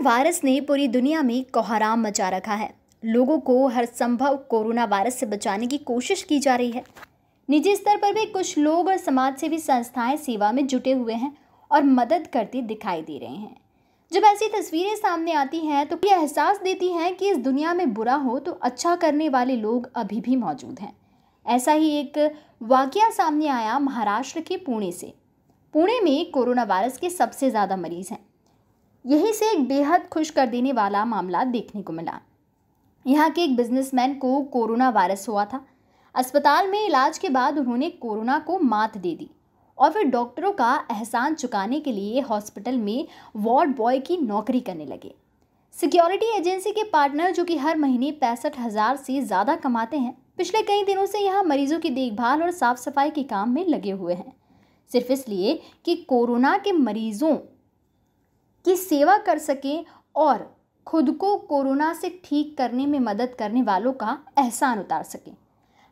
corona virus ने पूरी दुनिया में कोहराम मचा रखा है लोगों को हर संभव कोरोना वायरस से बचाने की कोशिश की जा रही है निजी स्तर पर भी कुछ लोग और समाज सेवी संस्थाएं सेवा में जुटे हुए हैं और मदद करते दिखाई दे रहे हैं जब ऐसी तस्वीरें सामने आती हैं तो यह एहसास देती हैं कि इस दुनिया में बुरा हो तो अच्छा करने वाले लोग अभी भी मौजूद हैं ऐसा ही एक वाकया सामने आया महाराष्ट्र के पुणे से पुणे में कोरोना वायरस के सबसे ज़्यादा मरीज़ हैं यहीं से एक बेहद खुश कर देने वाला मामला देखने को मिला यहाँ के एक बिजनेसमैन को कोरोना वायरस हुआ था अस्पताल में इलाज के बाद उन्होंने कोरोना को मात दे दी और फिर डॉक्टरों का एहसान चुकाने के लिए हॉस्पिटल में वार्ड बॉय की नौकरी करने लगे सिक्योरिटी एजेंसी के पार्टनर जो कि हर महीने पैंसठ हज़ार से ज़्यादा कमाते हैं पिछले कई दिनों से यहाँ मरीजों की देखभाल और साफ सफाई के काम में लगे हुए हैं सिर्फ इसलिए कि कोरोना के मरीजों की सेवा कर सकें और खुद को कोरोना से ठीक करने में मदद करने वालों का एहसान उतार सकें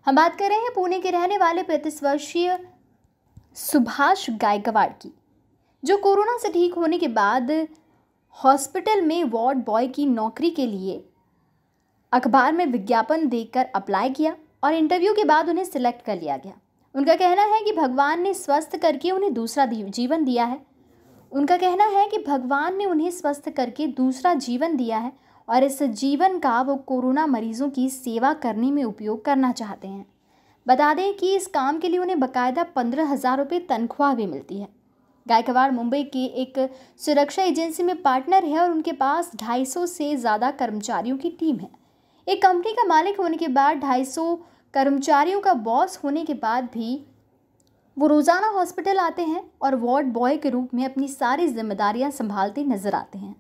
हम बात कर रहे हैं पुणे के रहने वाले पैंतीस वर्षीय सुभाष गायकवाड़ की जो कोरोना से ठीक होने के बाद हॉस्पिटल में वार्ड बॉय की नौकरी के लिए अखबार में विज्ञापन देकर अप्लाई किया और इंटरव्यू के बाद उन्हें सिलेक्ट कर लिया गया उनका कहना है कि भगवान ने स्वस्थ करके उन्हें दूसरा जीवन दिया है उनका कहना है कि भगवान ने उन्हें स्वस्थ करके दूसरा जीवन दिया है और इस जीवन का वो कोरोना मरीज़ों की सेवा करने में उपयोग करना चाहते हैं बता दें कि इस काम के लिए उन्हें बकायदा पंद्रह हज़ार रुपये तनख्वाह भी मिलती है गायकवाड़ मुंबई की एक सुरक्षा एजेंसी में पार्टनर है और उनके पास 250 से ज़्यादा कर्मचारियों की टीम है एक कंपनी का मालिक होने के बाद 250 कर्मचारियों का बॉस होने के बाद भी वो रोज़ाना हॉस्पिटल आते हैं और वार्ड बॉय के रूप में अपनी सारी जिम्मेदारियां संभालते नजर आते हैं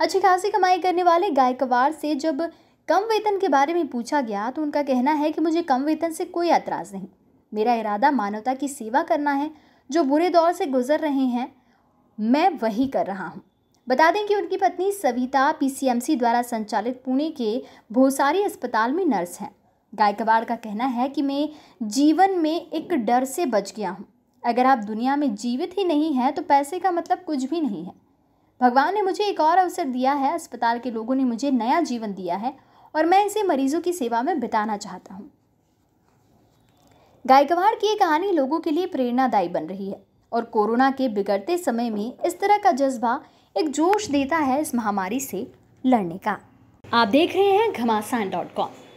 अच्छी खासी कमाई करने वाले गायकवाड़ से जब कम वेतन के बारे में पूछा गया तो उनका कहना है कि मुझे कम वेतन से कोई एतराज़ नहीं मेरा इरादा मानवता की सेवा करना है जो बुरे दौर से गुजर रहे हैं मैं वही कर रहा हूँ बता दें कि उनकी पत्नी सविता पीसीएमसी द्वारा संचालित पुणे के भोसारी अस्पताल में नर्स हैं गायकवाड़ का कहना है कि मैं जीवन में एक डर से बच गया हूँ अगर आप दुनिया में जीवित ही नहीं हैं तो पैसे का मतलब कुछ भी नहीं है भगवान ने मुझे एक और अवसर दिया है अस्पताल के लोगों ने मुझे नया जीवन दिया है और मैं इसे मरीजों की सेवा में बिताना चाहता हूँ गायकवाड़ की ये कहानी लोगों के लिए प्रेरणादायी बन रही है और कोरोना के बिगड़ते समय में इस तरह का जज्बा एक जोश देता है इस महामारी से लड़ने का आप देख रहे हैं घमासान डॉट कॉम